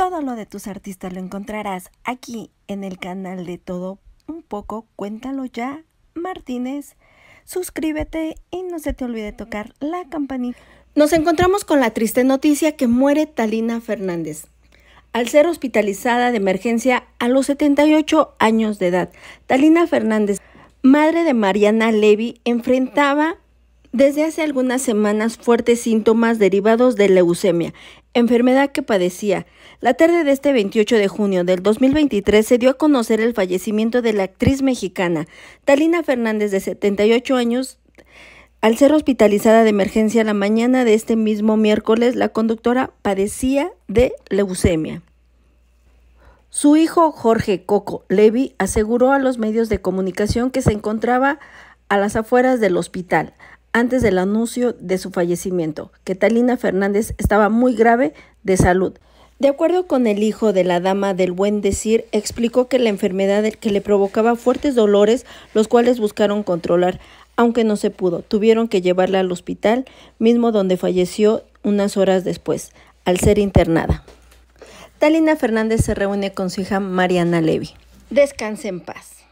Todo lo de tus artistas lo encontrarás aquí en el canal de Todo Un poco, cuéntalo ya, Martínez. Suscríbete y no se te olvide tocar la campanita. Nos encontramos con la triste noticia que muere Talina Fernández al ser hospitalizada de emergencia a los 78 años de edad. Talina Fernández, madre de Mariana Levy, enfrentaba desde hace algunas semanas fuertes síntomas derivados de leucemia, enfermedad que padecía. La tarde de este 28 de junio del 2023 se dio a conocer el fallecimiento de la actriz mexicana Talina Fernández de 78 años. Al ser hospitalizada de emergencia la mañana de este mismo miércoles, la conductora padecía de leucemia. Su hijo Jorge Coco Levy aseguró a los medios de comunicación que se encontraba a las afueras del hospital, antes del anuncio de su fallecimiento, que Talina Fernández estaba muy grave de salud. De acuerdo con el hijo de la dama del buen decir, explicó que la enfermedad que le provocaba fuertes dolores, los cuales buscaron controlar, aunque no se pudo. Tuvieron que llevarla al hospital, mismo donde falleció unas horas después, al ser internada. Talina Fernández se reúne con su hija Mariana Levy. Descanse en paz.